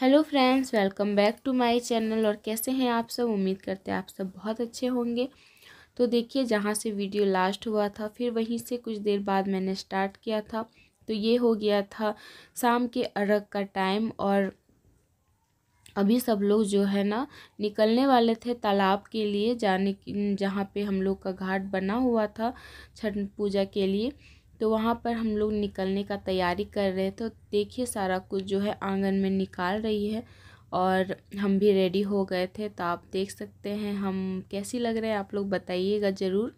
Hello friends welcome back to my channel और कैसे हैं आप सब उम्मीद करते हैं आप सब बहुत अच्छे होंगे तो देखिए जहाँ से वीडियो लास्ट हुआ था फिर वहीं से कुछ देर बाद मैंने स्टार्ट किया था तो ये हो गया था शाम के अर्घ का टाइम और अभी सब लोग जो है ना निकलने वाले थे तालाब के लिए जाने जहाँ पे हम लोग का घाट बना हुआ था छठ पूजा के लिए तो वहाँ पर हम लोग निकलने का तैयारी कर रहे थे तो देखिए सारा कुछ जो है आंगन में निकाल रही है और हम भी रेडी हो गए थे तो आप देख सकते हैं हम कैसी लग रहे हैं आप लोग बताइएगा ज़रूर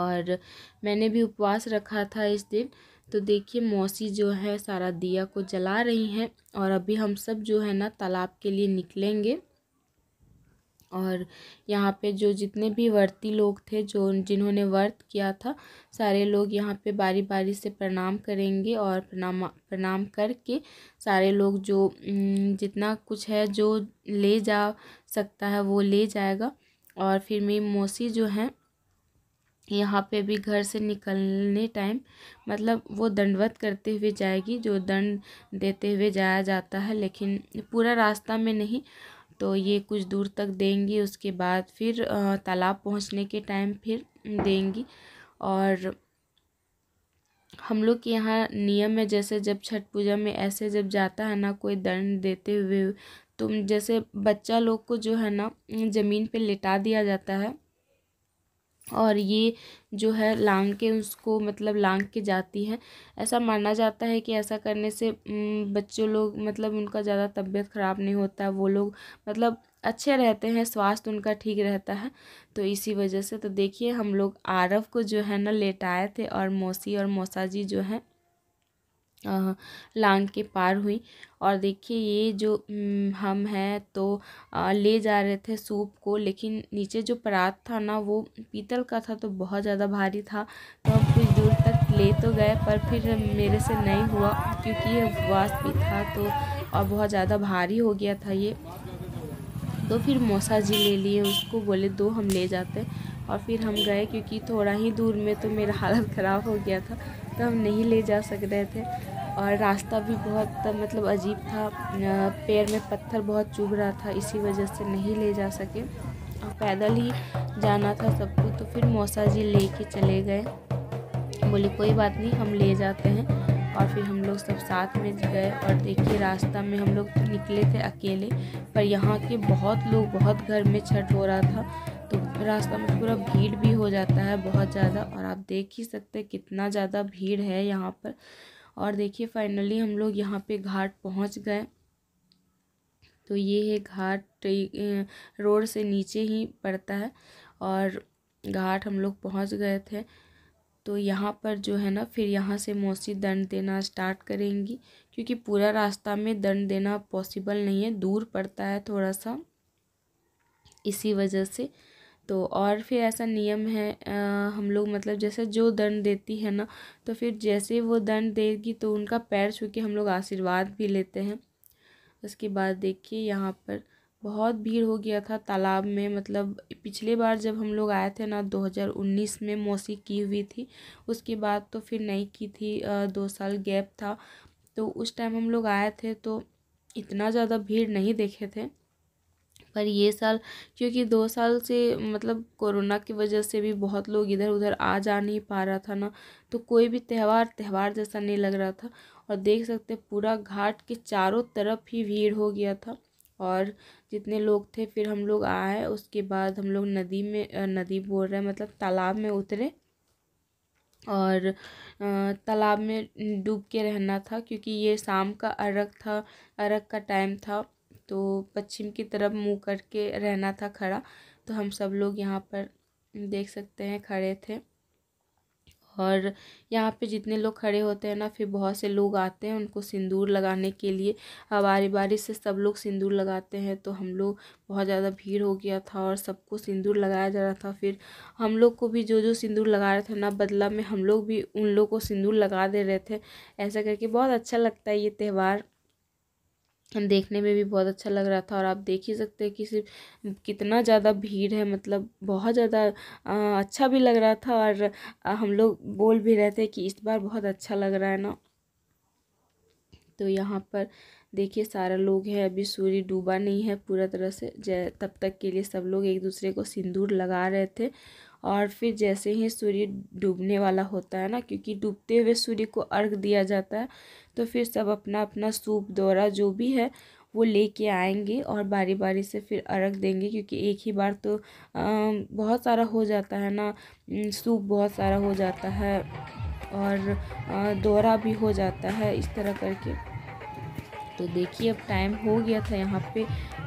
और मैंने भी उपवास रखा था इस दिन तो देखिए मौसी जो है सारा दिया को जला रही हैं और अभी हम सब जो है ना तालाब के लिए निकलेंगे और यहाँ पे जो जितने भी व्रती लोग थे जो जिन्होंने व्रत किया था सारे लोग यहाँ पे बारी बारी से प्रणाम करेंगे और प्रणाम प्रणाम करके सारे लोग जो जितना कुछ है जो ले जा सकता है वो ले जाएगा और फिर मेरी मौसी जो हैं यहाँ पे भी घर से निकलने टाइम मतलब वो दंडवत करते हुए जाएगी जो दंड देते हुए जाया जाता है लेकिन पूरा रास्ता में नहीं तो ये कुछ दूर तक देंगी उसके बाद फिर तालाब पहुंचने के टाइम फिर देंगी और हम लोग के यहाँ नियम है जैसे जब छठ पूजा में ऐसे जब जाता है ना कोई दंड देते हुए तो जैसे बच्चा लोग को जो है ना ज़मीन पे लेटा दिया जाता है और ये जो है लांग के उसको मतलब लांग के जाती है ऐसा माना जाता है कि ऐसा करने से बच्चों लोग मतलब उनका ज़्यादा तबीयत ख़राब नहीं होता वो लोग मतलब अच्छे रहते हैं स्वास्थ्य उनका ठीक रहता है तो इसी वजह से तो देखिए हम लोग आरव को जो है ना लेटाए थे और मौसी और मौसा जी जो है लांग के पार हुई और देखिए ये जो हम हैं तो ले जा रहे थे सूप को लेकिन नीचे जो परात था ना वो पीतल का था तो बहुत ज़्यादा भारी था तो हम कुछ दूर तक ले तो गए पर फिर मेरे से नहीं हुआ क्योंकि ये उपवास भी था तो और बहुत ज़्यादा भारी हो गया था ये तो फिर मौसा जी ले लिए उसको बोले दो हम ले जाते और फिर हम गए क्योंकि थोड़ा ही दूर में तो मेरा हालत ख़राब हो गया था तो हम नहीं ले जा सक रहे थे और रास्ता भी बहुत मतलब अजीब था पैर में पत्थर बहुत चुभ रहा था इसी वजह से नहीं ले जा सके और पैदल ही जाना था सबको तो फिर मौसा जी ले कर चले गए बोली कोई बात नहीं हम ले जाते हैं और फिर हम लोग सब साथ में गए और देखिए रास्ता में हम लोग निकले थे अकेले पर यहाँ के बहुत लोग बहुत घर में छठ हो रहा था तो रास्ता में पूरा भीड़ भी हो जाता है बहुत ज़्यादा और आप देख ही सकते हैं कितना ज़्यादा भीड़ है यहाँ पर और देखिए फाइनली हम लोग यहाँ पे घाट पहुँच गए तो ये है घाट रोड से नीचे ही पड़ता है और घाट हम लोग पहुँच गए थे तो यहाँ पर जो है ना फिर यहाँ से मौसी दंड देना स्टार्ट करेंगी क्योंकि पूरा रास्ता में दंड देना पॉसिबल नहीं है दूर पड़ता है थोड़ा सा इसी वजह से तो और फिर ऐसा नियम है आ, हम लोग मतलब जैसे जो दंड देती है ना तो फिर जैसे वो दंड देगी तो उनका पैर छू के हम लोग आशीर्वाद भी लेते हैं उसके बाद देखिए यहाँ पर बहुत भीड़ हो गया था तालाब में मतलब पिछले बार जब हम लोग आए थे ना 2019 में मौसी की हुई थी उसके बाद तो फिर नहीं की थी आ, दो साल गैप था तो उस टाइम हम लोग आए थे तो इतना ज़्यादा भीड़ नहीं देखे थे पर ये साल क्योंकि दो साल से मतलब कोरोना की वजह से भी बहुत लोग इधर उधर आ जा नहीं पा रहा था ना तो कोई भी त्यौहार त्यौहार जैसा नहीं लग रहा था और देख सकते पूरा घाट के चारों तरफ ही भीड़ हो गया था और जितने लोग थे फिर हम लोग आए उसके बाद हम लोग नदी में नदी बोल रहे हैं मतलब तालाब में उतरे और तालाब में डूब के रहना था क्योंकि ये शाम का अरग था अरग का टाइम था तो पश्चिम की तरफ मुंह करके रहना था खड़ा तो हम सब लोग यहाँ पर देख सकते हैं खड़े थे और यहाँ पे जितने लोग खड़े होते हैं ना फिर बहुत से लोग आते हैं उनको सिंदूर लगाने के लिए अब बारी बारी से सब लोग सिंदूर लगाते हैं तो हम लोग बहुत ज़्यादा भीड़ हो गया था और सबको सिंदूर लगाया जा रहा था फिर हम लोग को भी जो जो सिंदूर लगा रहे थे ना बदला में हम लोग भी उन लोग को सिंदूर लगा दे रहे थे ऐसा करके बहुत अच्छा लगता है ये त्यौहार देखने में भी बहुत अच्छा लग रहा था और आप देख ही सकते हैं कि सिर्फ कितना ज़्यादा भीड़ है मतलब बहुत ज़्यादा अच्छा भी लग रहा था और हम लोग बोल भी रहे थे कि इस बार बहुत अच्छा लग रहा है ना तो यहाँ पर देखिए सारा लोग है अभी सूर्य डूबा नहीं है पूरा तरह से जय तब तक के लिए सब लोग एक दूसरे को सिंदूर लगा रहे थे और फिर जैसे ही सूर्य डूबने वाला होता है ना क्योंकि डूबते हुए सूर्य को अर्घ दिया जाता है तो फिर सब अपना अपना सूप दौरा जो भी है वो लेके आएंगे और बारी बारी से फिर अर्घ देंगे क्योंकि एक ही बार तो आ, बहुत सारा हो जाता है ना सूप बहुत सारा हो जाता है और दौरा भी हो जाता है इस तरह करके तो देखिए अब टाइम हो गया था यहाँ पे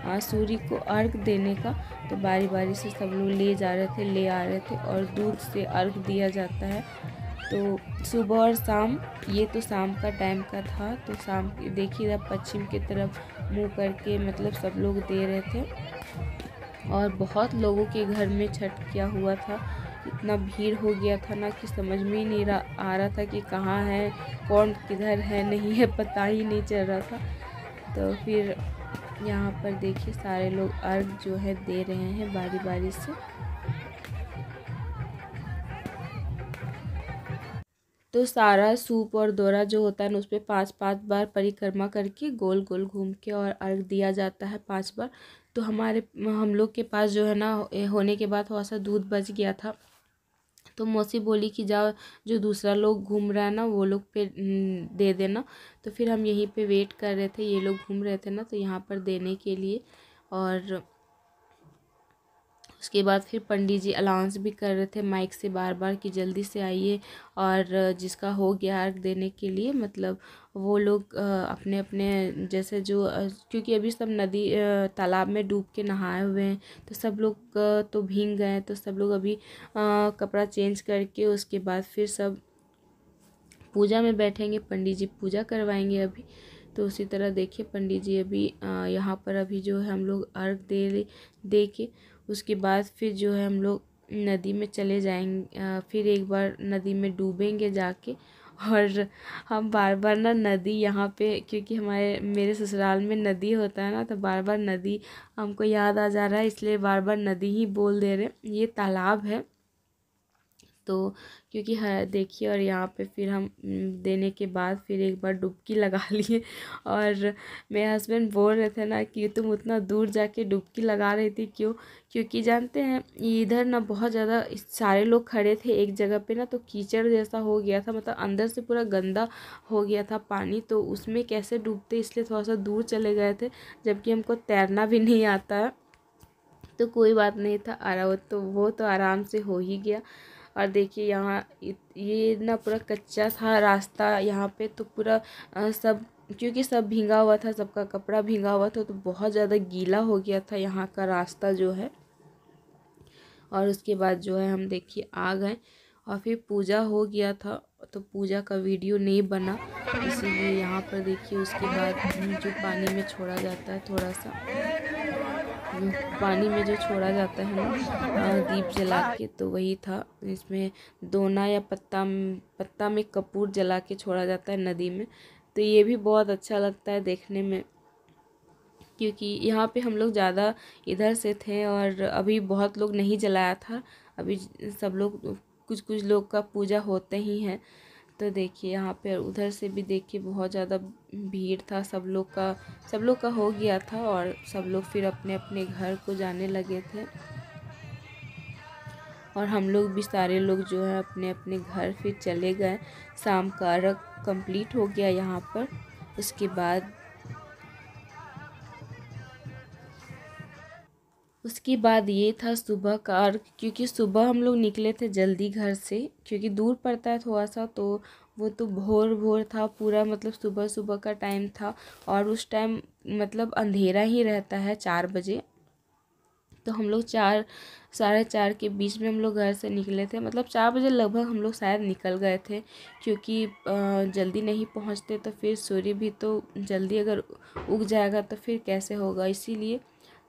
आज सूर्य को अर्घ देने का तो बारी बारी से सब लोग ले जा रहे थे ले आ रहे थे और दूध से अर्घ दिया जाता है तो सुबह और शाम ये तो शाम का टाइम का था तो शाम देखिए पश्चिम की तरफ मुंह करके मतलब सब लोग दे रहे थे और बहुत लोगों के घर में छठ किया हुआ था इतना भीड़ हो गया था ना कि समझ में ही नहीं रहा आ रहा था कि कहाँ है कौन किधर है नहीं है पता ही नहीं चल रहा था तो फिर यहाँ पर देखिए सारे लोग अर्घ जो है दे रहे हैं बारी बारी से तो सारा सूप और दौरा जो होता है उस पर पाँच पाँच बार परिक्रमा करके गोल गोल घूम के और अर्घ दिया जाता है पाँच बार तो हमारे हम लोग के पास जो है ना होने के बाद थोड़ा सा दूध बच गया था तो मौसी बोली कि जाओ जो दूसरा लोग घूम रहा है ना वो लोग पे दे देना तो फिर हम यहीं पे वेट कर रहे थे ये लोग घूम रहे थे ना तो यहाँ पर देने के लिए और उसके बाद फिर पंडित जी अलाउंस भी कर रहे थे माइक से बार बार कि जल्दी से आइए और जिसका हो गया अर्घ देने के लिए मतलब वो लोग अपने अपने जैसे जो क्योंकि अभी सब नदी तालाब में डूब के नहाए हुए हैं तो सब लोग तो भींग गए तो सब लोग अभी कपड़ा चेंज करके उसके बाद फिर सब पूजा में बैठेंगे पंडित जी पूजा करवाएंगे अभी तो उसी तरह देखिए पंडित जी अभी यहाँ पर अभी जो है हम लोग अर्घ दे दे के उसके बाद फिर जो है हम लोग नदी में चले जाएंगे फिर एक बार नदी में डूबेंगे जाके और हम बार बार ना नदी यहाँ पे क्योंकि हमारे मेरे ससुराल में नदी होता है ना तो बार बार नदी हमको याद आ जा रहा है इसलिए बार बार नदी ही बोल दे रहे हैं ये तालाब है तो क्योंकि हर देखिए और यहाँ पे फिर हम देने के बाद फिर एक बार डुबकी लगा लिए और मेरे हस्बैंड बोल रहे थे ना कि तुम उतना दूर जाके डुबकी लगा रही थी क्यों क्योंकि जानते हैं इधर ना बहुत ज़्यादा सारे लोग खड़े थे एक जगह पे ना तो कीचड़ जैसा हो गया था मतलब अंदर से पूरा गंदा हो गया था पानी तो उसमें कैसे डूबते इसलिए थोड़ा सा दूर चले गए थे जबकि हमको तैरना भी नहीं आता है तो कोई बात नहीं था आरा वो तो वो तो आराम से हो ही गया और देखिए यहाँ ये ना पूरा कच्चा था रास्ता यहाँ पे तो पूरा सब क्योंकि सब भींगा हुआ था सबका कपड़ा भींगा हुआ था तो बहुत ज़्यादा गीला हो गया था यहाँ का रास्ता जो है और उसके बाद जो है हम देखिए आ गए और फिर पूजा हो गया था तो पूजा का वीडियो नहीं बना इसीलिए यहाँ पर देखिए उसके बाद जो पानी में छोड़ा जाता है थोड़ा सा पानी में जो छोड़ा जाता है ना दीप जला के तो वही था इसमें दोना या पत्ता पत्ता में कपूर जला के छोड़ा जाता है नदी में तो ये भी बहुत अच्छा लगता है देखने में क्योंकि यहाँ पे हम लोग ज़्यादा इधर से थे और अभी बहुत लोग नहीं जलाया था अभी सब लोग कुछ कुछ लोग का पूजा होते ही हैं तो देखिए यहाँ पर उधर से भी देखिए बहुत ज़्यादा भीड़ था सब लोग का सब लोग का हो गया था और सब लोग फिर अपने अपने घर को जाने लगे थे और हम लोग भी सारे लोग जो है अपने अपने घर फिर चले गए शाम का अर्घ कंप्लीट हो गया यहाँ पर उसके बाद उसके बाद ये था सुबह का और क्योंकि सुबह हम लोग निकले थे जल्दी घर से क्योंकि दूर पड़ता है थोड़ा सा तो वो तो भोर भोर था पूरा मतलब सुबह सुबह का टाइम था और उस टाइम मतलब अंधेरा ही रहता है चार बजे तो हम लोग चार साढ़े चार के बीच में हम लोग घर से निकले थे मतलब चार बजे लगभग हम लोग शायद निकल गए थे क्योंकि जल्दी नहीं पहुंचते तो फिर सूर्य भी तो जल्दी अगर उग जाएगा तो फिर कैसे होगा इसीलिए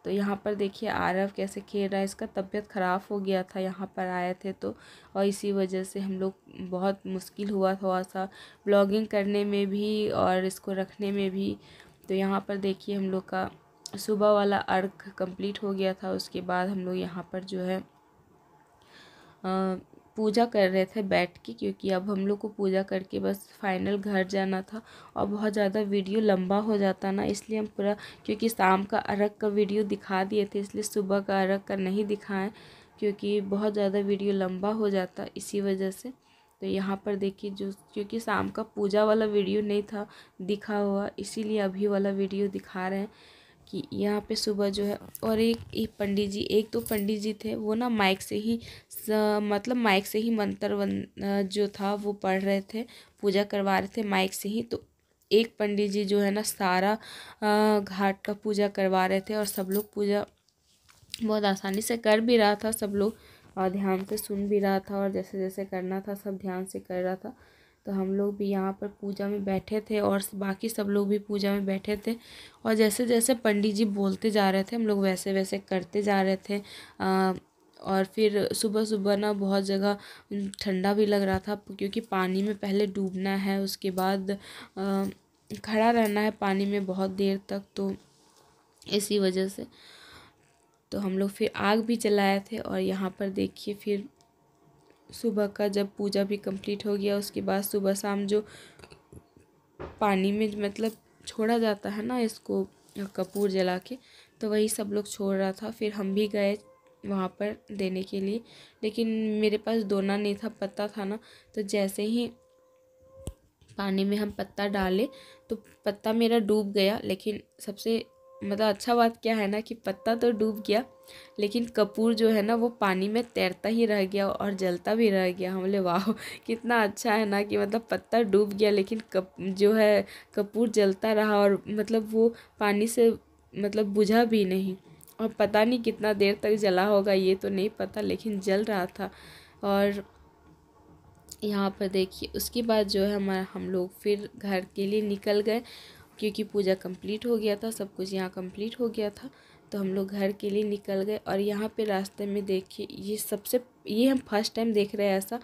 तो यहाँ पर देखिए आरव कैसे खेल रहा है इसका तबीयत ख़राब हो गया था यहाँ पर आए थे तो और इसी वजह से हम लोग बहुत मुश्किल हुआ थोड़ा सा ब्लॉगिंग करने में भी और इसको रखने में भी तो यहाँ पर देखिए हम लोग का सुबह वाला अर्घ कंप्लीट हो गया था उसके बाद हम लोग यहाँ पर जो है आ, पूजा कर रहे थे बैठ के क्योंकि अब हम लोग को पूजा करके बस फाइनल घर जाना था और बहुत ज़्यादा वीडियो लंबा हो जाता ना इसलिए हम पूरा क्योंकि शाम का अरग का वीडियो दिखा दिए थे इसलिए सुबह का अरग का नहीं दिखाएं क्योंकि बहुत ज़्यादा वीडियो लंबा हो जाता इसी वजह से तो यहाँ पर देखिए जो क्योंकि शाम का पूजा वाला वीडियो नहीं था दिखा हुआ इसीलिए अभी वाला वीडियो दिखा रहे हैं कि यहाँ पे सुबह जो है और एक एक पंडित जी एक तो पंडित जी थे वो ना माइक से ही स, मतलब माइक से ही मंत्र जो था वो पढ़ रहे थे पूजा करवा रहे थे माइक से ही तो एक पंडित जी जो है ना सारा घाट का पूजा करवा रहे थे और सब लोग पूजा बहुत आसानी से कर भी रहा था सब लोग और ध्यान से सुन भी रहा था और जैसे जैसे करना था सब ध्यान से कर रहा था तो हम लोग भी यहाँ पर पूजा में बैठे थे और बाकी सब लोग भी पूजा में बैठे थे और जैसे जैसे पंडित जी बोलते जा रहे थे हम लोग वैसे वैसे करते जा रहे थे आ, और फिर सुबह सुबह ना बहुत जगह ठंडा भी लग रहा था क्योंकि पानी में पहले डूबना है उसके बाद आ, खड़ा रहना है पानी में बहुत देर तक तो इसी वजह से तो हम लोग फिर आग भी जलाए थे और यहाँ पर देखिए फिर सुबह का जब पूजा भी कंप्लीट हो गया उसके बाद सुबह शाम जो पानी में मतलब छोड़ा जाता है ना इसको कपूर जला के तो वही सब लोग छोड़ रहा था फिर हम भी गए वहाँ पर देने के लिए लेकिन मेरे पास दोना नहीं था पत्ता था ना तो जैसे ही पानी में हम पत्ता डाले तो पत्ता मेरा डूब गया लेकिन सबसे मतलब अच्छा बात क्या है ना कि पत्ता तो डूब गया लेकिन कपूर जो है ना वो पानी में तैरता ही रह गया और जलता भी रह गया हम लोग वाह कितना अच्छा है ना कि मतलब पत्ता डूब गया लेकिन कप जो है कपूर जलता रहा और मतलब वो पानी से मतलब बुझा भी नहीं और पता नहीं कितना देर तक जला होगा ये तो नहीं पता लेकिन जल रहा था और यहाँ पर देखिए उसके बाद जो है हमारा हम लोग फिर घर के लिए निकल गए क्योंकि पूजा कंप्लीट हो गया था सब कुछ यहाँ कंप्लीट हो गया था तो हम लोग घर के लिए निकल गए और यहाँ पे रास्ते में देखिए ये सबसे ये हम फर्स्ट टाइम देख रहे हैं ऐसा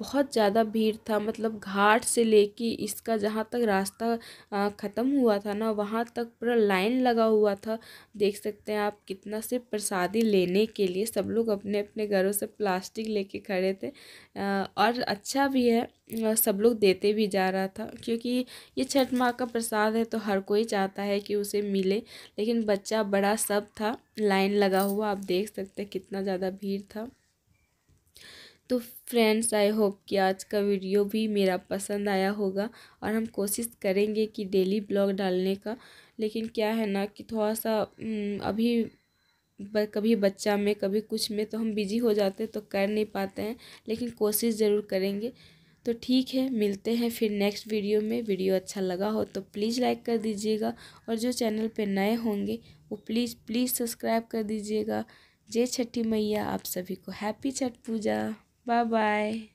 बहुत ज़्यादा भीड़ था मतलब घाट से लेके इसका जहाँ तक रास्ता ख़त्म हुआ था ना वहाँ तक पूरा लाइन लगा हुआ था देख सकते हैं आप कितना से प्रसादी लेने के लिए सब लोग अपने अपने घरों से प्लास्टिक लेके खड़े थे और अच्छा भी है सब लोग देते भी जा रहा था क्योंकि ये छठ माँ का प्रसाद है तो हर कोई चाहता है कि उसे मिले लेकिन बच्चा बड़ा सब था लाइन लगा हुआ आप देख सकते हैं कितना ज़्यादा भीड़ था तो फ्रेंड्स आई होप कि आज का वीडियो भी मेरा पसंद आया होगा और हम कोशिश करेंगे कि डेली ब्लॉग डालने का लेकिन क्या है ना कि थोड़ा सा हम्म, अभी कभी बच्चा में कभी कुछ में तो हम बिजी हो जाते हैं तो कर नहीं पाते हैं लेकिन कोशिश ज़रूर करेंगे तो ठीक है मिलते हैं फिर नेक्स्ट वीडियो में वीडियो अच्छा लगा हो तो प्लीज़ लाइक कर दीजिएगा और जो चैनल पे नए होंगे वो प्लीज़ प्लीज़ सब्सक्राइब कर दीजिएगा जय छठी मैया आप सभी को happy Chhath Puja Bye bye.